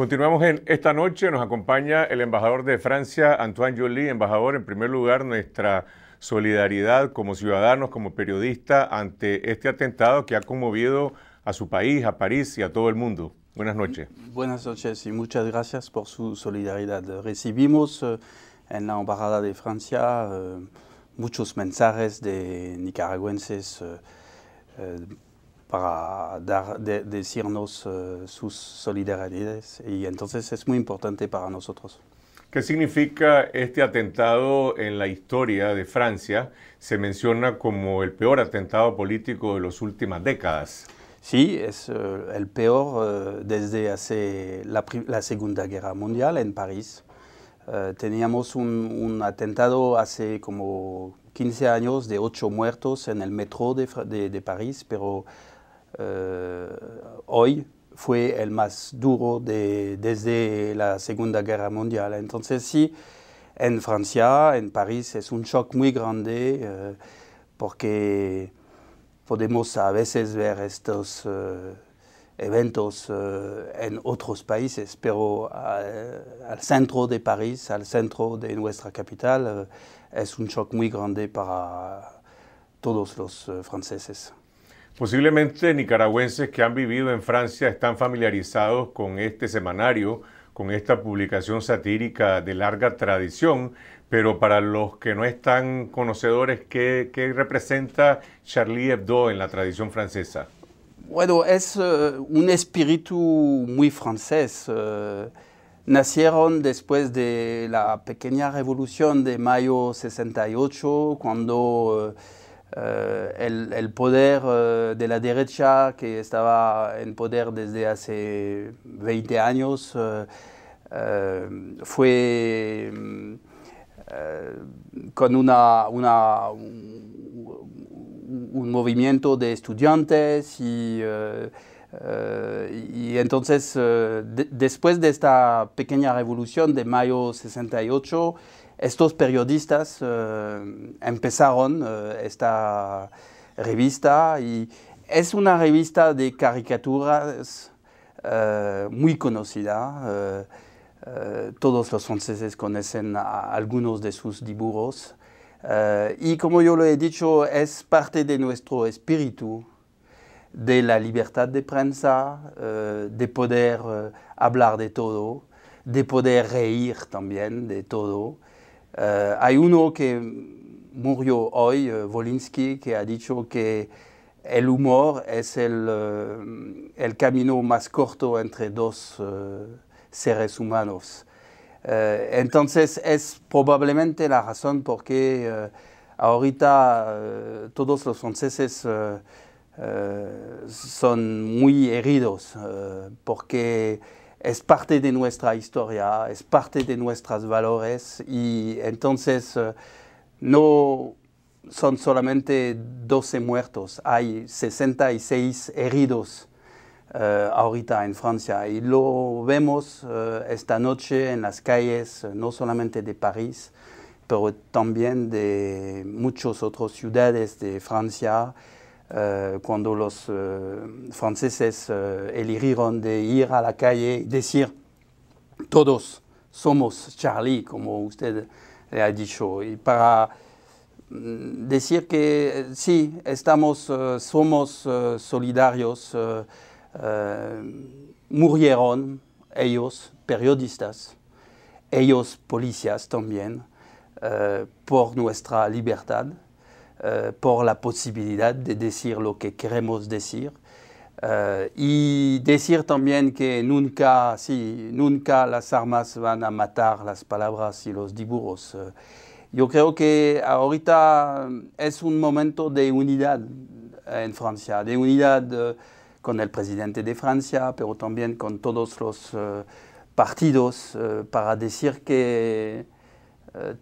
Continuamos en esta noche, nos acompaña el embajador de Francia, Antoine Jolie, Embajador, en primer lugar, nuestra solidaridad como ciudadanos, como periodista, ante este atentado que ha conmovido a su país, a París y a todo el mundo. Buenas noches. Buenas noches y muchas gracias por su solidaridad. Recibimos eh, en la Embajada de Francia eh, muchos mensajes de nicaragüenses eh, para dar, de, decirnos eh, sus solidaridades y entonces es muy importante para nosotros. ¿Qué significa este atentado en la historia de Francia? Se menciona como el peor atentado político de las últimas décadas. Sí, es eh, el peor eh, desde hace la, Segunda Guerra Mundial en París. teníamos un, atentado hace como 15 años de 8 muertos en el metro de, de París, pero Euh, hoy fue el más duro de, desde la Seconde Guerre mondiale. Entonces sí, en Francia, en Paris, c'est un choc muy grande eh, parce que podemos a veces ver estos eh, eventos eh, en otros países, pero eh, al centro de Paris, al centro de nuestra capitale, c'est un choc muy grande pour tous les Français. Posiblemente nicaragüenses que han vivido en Francia están familiarizados con este semanario, con esta publicación satírica de larga tradición, pero para los que no están conocedores, ¿qué, representa Charlie Hebdo en la tradición francesa? Bueno, es eh, un espíritu muy francés. Eh, nacieron después de la pequeña revolución de mayo 68, cuando... Eh, eh, el, poder eh, de la derecha que estaba en poder desde hace 20 años eh, fue con una, un, movimiento de estudiantes y, entonces después de esta pequeña revolución de mayo 68 estos periodistas eh, empezaron eh, esta revista y es una revista de caricaturas eh, muy conocida. todos los franceses conocen algunos de sus dibujos. y como yo lo he dicho, es parte de nuestro espíritu de la libertad de prensa, de poder hablar de todo, de poder reír también de todo. Eh, hay uno que murió hoy, eh, Volinsky, que ha dicho que el humor es el, eh, camino más corto entre dos seres humanos. entonces es probablemente la razón por qué ahorita todos los franceses son muy heridos, porque es parte de nuestra historia, es parte de nuestros valores y entonces eh, no son solamente 12 muertos, hay 66 heridos eh, ahorita en Francia y lo vemos eh, esta noche en las calles, no solamente de París, pero también de muchas otras ciudades de Francia. Eh, cuando los eh, franceses eh, eligieron de ir a la calle y decir, todos somos Charlie, como usted le ha dicho, y para mm, decir que sí, estamos, somos solidarios, murieron ellos, periodistas, ellos, policías también, por nuestra libertad. Euh, por la posibilidad de decir lo que queremos decir. Euh, y decir también que nunca, sí, nunca las armas van a matar las palabras y los dibujos. Yo creo que ahorita es un momento de unidad en Francia, de unidad eh, con el presidente de Francia, pero también con todos los eh, partidos eh, para decir que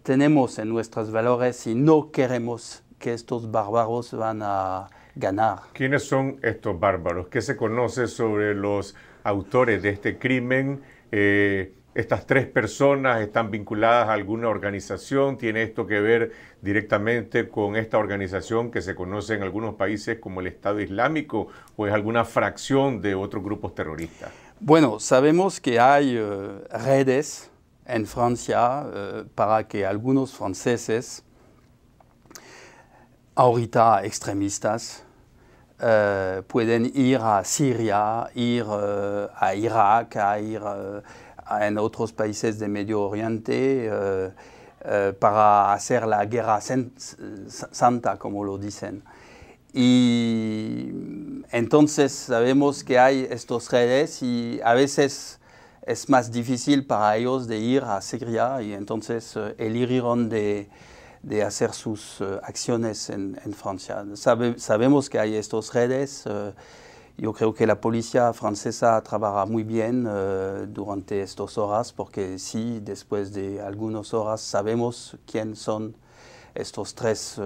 tenemos en nuestros valores y no queremos que estos bárbaros van a ganar. ¿Quiénes son estos bárbaros? ¿Qué se conoce sobre los autores de este crimen? Eh, estas tres personas están vinculadas a alguna organización, tiene esto que ver directamente con esta organización que se conoce en algunos países como el Estado Islámico o es alguna fracción de otros grupos terroristas. Bueno, sabemos que hay eh, redes en Francia eh, para que algunos franceses ahorita extremistas eh, pueden ir a Siria, ir eh, a Irak, a ir a, eh, en otros países de Medio Oriente para hacer la guerra santa, como lo dicen. Y entonces sabemos que hay estos redes y a veces es más difícil para ellos de ir a Siria y entonces eligieron de de hacer sus eh, acciones en, Francia. sabemos que hay estas redes. Eh, yo creo que la policía francesa trabaja muy bien eh, durante estas horas porque sí, después de algunas horas sabemos quién son estos tres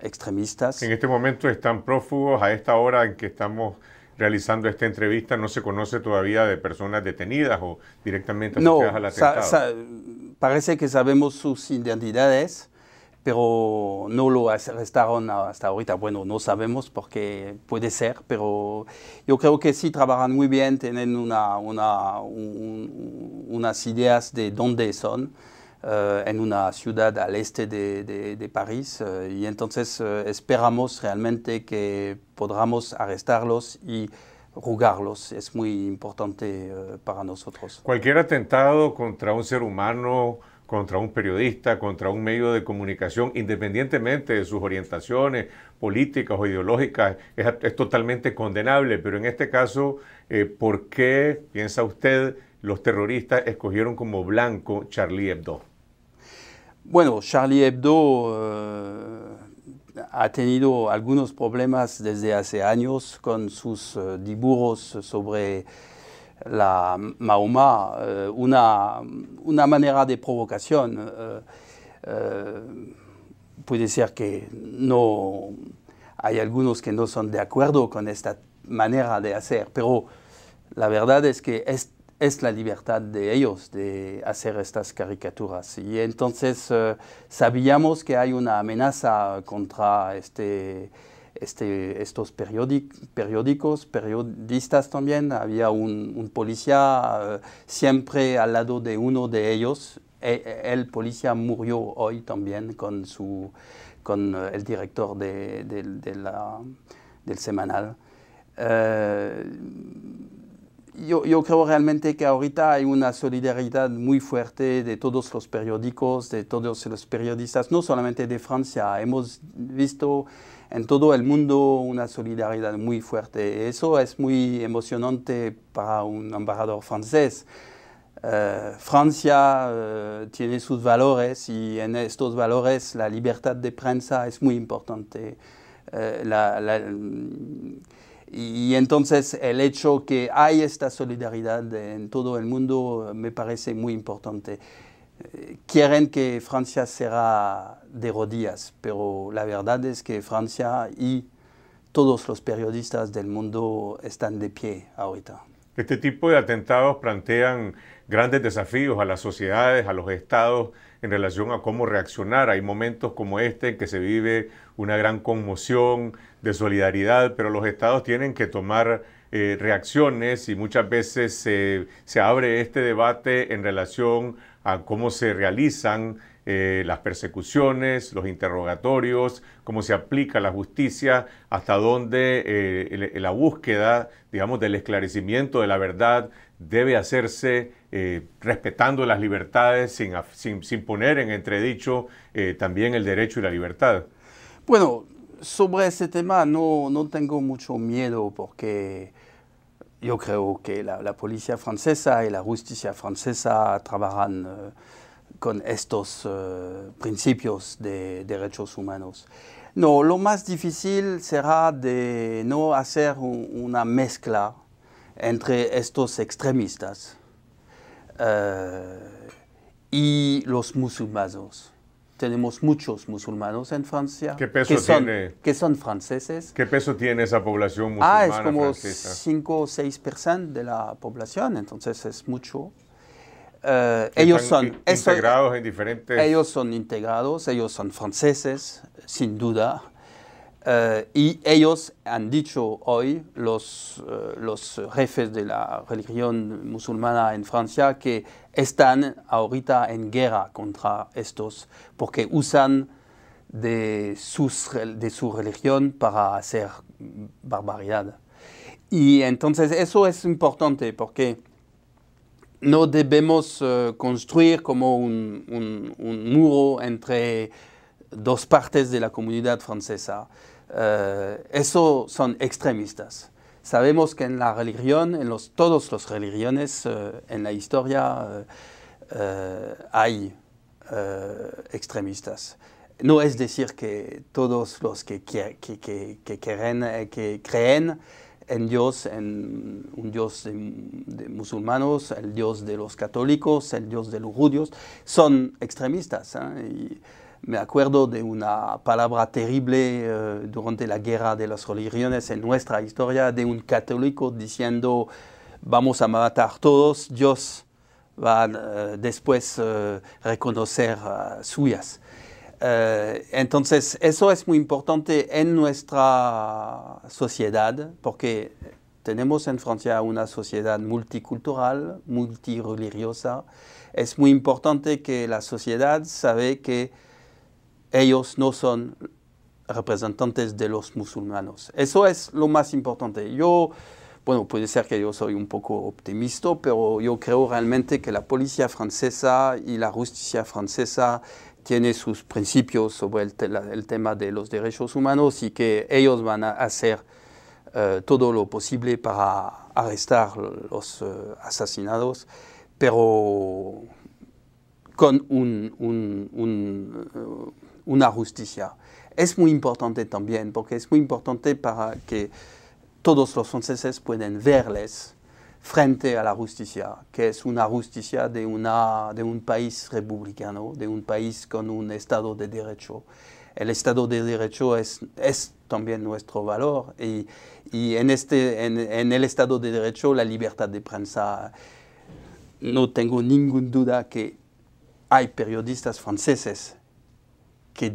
extremistas. En este momento están prófugos, a esta hora en que estamos realizando esta entrevista no se conoce todavía de personas detenidas o directamente asociadas no, al atentado. parece que sabemos sus identidades, pero no lo arrestaron hasta ahorita. Bueno, no sabemos porque puede ser, pero yo creo que sí trabajan muy bien, tienen una, una, unas ideas de dónde son. Eh, en una ciudad al este de, de, París eh, y entonces eh, esperamos realmente que podamos arrestarlos y jugarlos. Es muy importante para nosotros. Cualquier atentado contra un ser humano contra un periodista, contra un medio de comunicación, independientemente de sus orientaciones políticas o ideológicas, es, totalmente condenable. Pero en este caso, eh, ¿por qué, piensa usted, los terroristas escogieron como blanco Charlie Hebdo? Bueno, Charlie Hebdo... Eh, ha tenido algunos problemas desde hace años con sus eh, dibujos sobre la Mahoma eh, una, manera de provocación. Eh, eh, puede ser que no hay algunos que no son de acuerdo con esta manera de hacer, pero la verdad es que es, es la libertad de ellos de hacer estas caricaturas. Y entonces sabíamos que hay una amenaza contra este este, estos periódicos, periodistas también, había un, policía eh, siempre al lado de uno de ellos. E, e, el policía murió hoy también con, su, con eh, el director de, la, del semanal. Eh, yo, yo, creo realmente que ahorita hay una solidaridad muy fuerte de todos los periódicos, de todos los periodistas, no solamente de Francia. Hemos visto en todo el mundo una solidaridad muy fuerte. Eso es muy emocionante para un embajador francés. Eh, Francia eh, tiene sus valores y en estos valores la libertad de prensa es muy importante. Eh, y, entonces el hecho que hay esta solidaridad en todo el mundo me parece muy importante. Quieren que Francia sea de rodillas, pero la verdad es que Francia y todos los periodistas del mundo están de pie ahorita. Este tipo de atentados plantean grandes desafíos a las sociedades, a los estados, en relación a cómo reaccionar. Hay momentos como este en que se vive una gran conmoción de solidaridad, pero los estados tienen que tomar eh, reacciones y muchas veces se abre este debate en relación a cómo se realizan eh, las persecuciones, los interrogatorios, cómo se aplica la justicia, hasta dónde eh, la búsqueda, digamos, del esclarecimiento de la verdad debe hacerse eh, respetando las libertades, sin, sin, poner en entredicho también el derecho y la libertad. Bueno, sobre ese tema no, no tengo mucho miedo porque yo creo que la, la policía francesa y la justicia francesa trabajan con estos eh, principios de derechos humanos. No, lo más difícil será de no hacer una mezcla entre estos extremistas eh, y los musulmanos. Tenemos muchos musulmanos en Francia. que son, franceses. ¿Qué peso tiene esa población musulmana? Ah, es como 5 o 6% de la población, entonces es mucho. Eh, ellos son integrados en diferentes. Ellos son integrados, ellos son franceses, sin duda. Eh, y ellos han dicho hoy, los, eh, los jefes de la religión musulmana en Francia, que están ahorita en guerra contra estos, porque usan de, sus, de su religión para hacer barbaridad. Y entonces eso es importante porque no debemos eh, construir como un, muro entre dos partes de la comunidad francesa. Eh, eso son extremistas. Sabemos que en la religión, en los, todas las religiones, eh, en la historia, hay extremistas. No es decir que todos los que creen en dios, en, un dios de, musulmanos, el dios de los católicos, el dios de los judíos, son extremistas. ¿eh? me acuerdo de una palabra terrible eh, durante la guerra de las religiones en nuestra historia, de un católico diciendo, vamos a matar todos, Dios va eh, después reconocer suyas. Eh, entonces, eso es muy importante en nuestra sociedad, porque tenemos en Francia una sociedad multicultural, multireligiosa. Es muy importante que la sociedad sabe que ellos no son representantes de los musulmanos. Eso es lo más importante. Yo bueno, puede ser que yo soy un poco optimista, pero yo creo realmente que la policía francesa y la justicia francesa tiene sus principios sobre el, tema de los derechos humanos y que ellos van a hacer eh, todo lo posible para arrestar los eh, asesinados, pero con una justicia. Es muy importante también, porque es muy importante para que todos los franceses pueden verles frente a la justicia, que es una justicia de, de un país republicano, de un país con un Estado de Derecho. El Estado de Derecho es, es también nuestro valor y, en, este, en, el Estado de Derecho la libertad de prensa, no tengo ninguna duda que hay periodistas franceses que,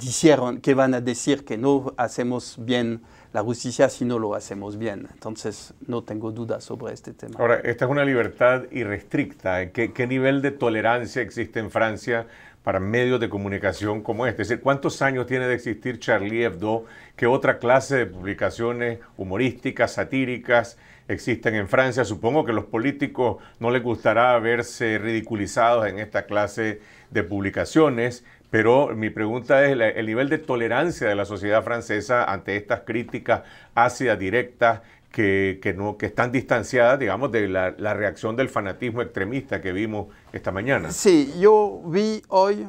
que van a decir que no hacemos bien la justicia si no lo hacemos bien. Entonces, no tengo dudas sobre este tema. Ahora, esta es una libertad irrestricta. ¿Qué, nivel de tolerancia existe en Francia para medios de comunicación como este? Es decir, ¿cuántos años tiene de existir Charlie Hebdo? ¿Qué otra clase de publicaciones humorísticas, satíricas existen en Francia? Supongo que a los políticos no les gustará verse ridiculizados en esta clase de publicaciones. Pero mi pregunta es el, nivel de tolerancia de la sociedad francesa ante estas críticas ácidas, directas, que, que, no, que están distanciadas, digamos, de la, reacción del fanatismo extremista que vimos esta mañana. Sí, yo vi hoy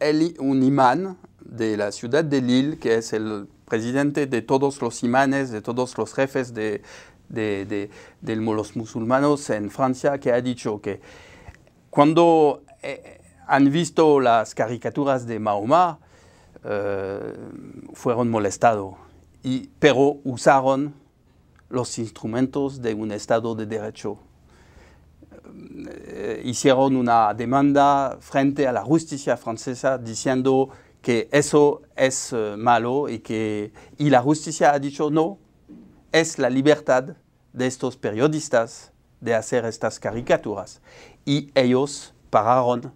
el, un imán de la ciudad de Lille, que es el presidente de todos los imanes, de todos los jefes de, de, de, los musulmanos en Francia, que ha dicho que cuando... Eh, han visto las caricaturas de Mahoma eh, fueron molestados, pero usaron los instrumentos de un Estado de Derecho. Eh, hicieron una demanda frente a la justicia francesa diciendo que eso es eh, malo y que y la justicia ha dicho no, es la libertad de estos periodistas de hacer estas caricaturas. Y ellos pararon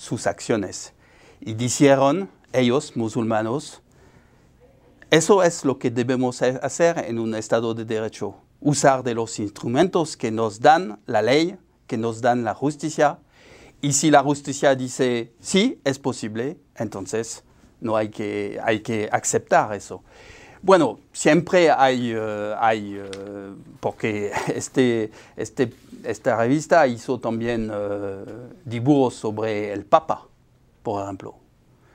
sus acciones. Y dijeron ellos, musulmanos, eso es lo que debemos hacer en un Estado de Derecho, usar de los instrumentos que nos dan la ley, que nos dan la justicia, y si la justicia dice sí, es posible, entonces no hay que, hay que aceptar eso. Bueno, siempre hay, eh, hay eh, porque este, este esta revista hizo también eh, dibujos sobre el Papa, por ejemplo,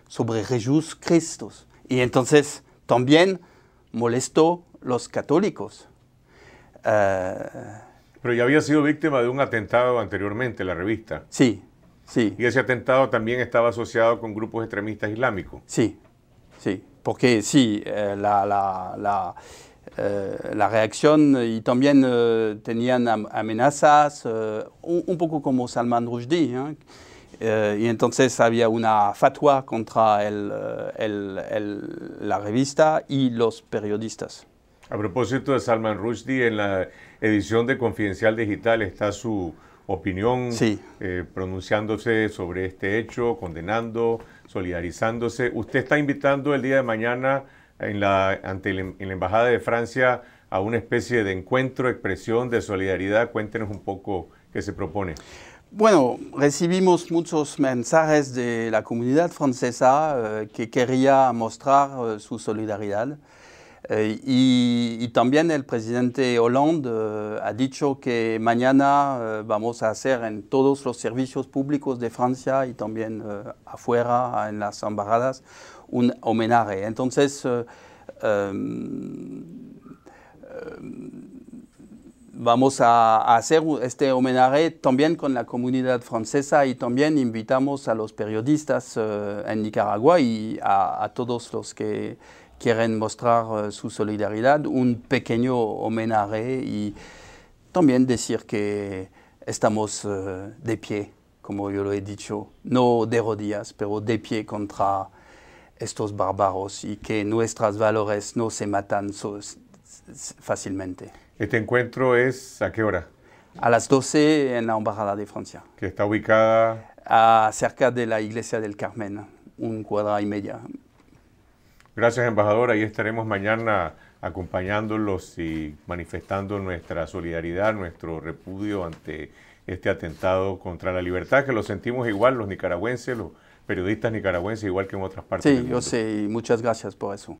sobre Jesús Cristo. Y entonces también molestó los católicos. Eh, Pero ya había sido víctima de un atentado anteriormente, la revista. Sí, sí. Y ese atentado también estaba asociado con grupos extremistas islámicos. Sí, sí. Porque sí, eh, la, la eh, la reacción eh, y también eh, tenían amenazas, un, poco como Salman Rushdie. y entonces había una fatua contra la revista y los periodistas. A propósito de Salman Rushdie, en la edición de Confidencial Digital está su opinión pronunciándose sobre este hecho, condenando, solidarizándose. Usted está invitando el día de mañana en la, ante la, Embajada de Francia a una especie de encuentro, expresión de solidaridad. Cuéntenos un poco qué se propone. Bueno, recibimos muchos mensajes de la comunidad francesa eh, que quería mostrar eh, su solidaridad. Eh, y, y, también el presidente Hollande ha dicho que mañana vamos a hacer en todos los servicios públicos de Francia y también afuera, en las embajadas, un homenaje. Entonces, eh, em, em, vamos a, hacer este homenaje también con la comunidad francesa y también invitamos a los periodistas eh, en Nicaragua y a, todos los que quieren mostrar eh, su solidaridad un pequeño homenaje y también decir que estamos de pie, como yo lo he dicho, no de rodillas, pero de pie contra estos bárbaros y que nuestros valores no se matan fácilmente. ¿Este encuentro es a qué hora? A las 12 en la Embajada de Francia. ¿Que está ubicada? A cerca de la Iglesia del Carmen, un cuadra y media. Gracias, embajador. Ahí estaremos mañana acompañándolos y manifestando nuestra solidaridad, nuestro repudio ante este atentado contra la libertad, que lo sentimos igual los nicaragüenses, los periodistas nicaragüenses, igual que en otras partes. del mundo. yo sé, y muchas gracias por eso.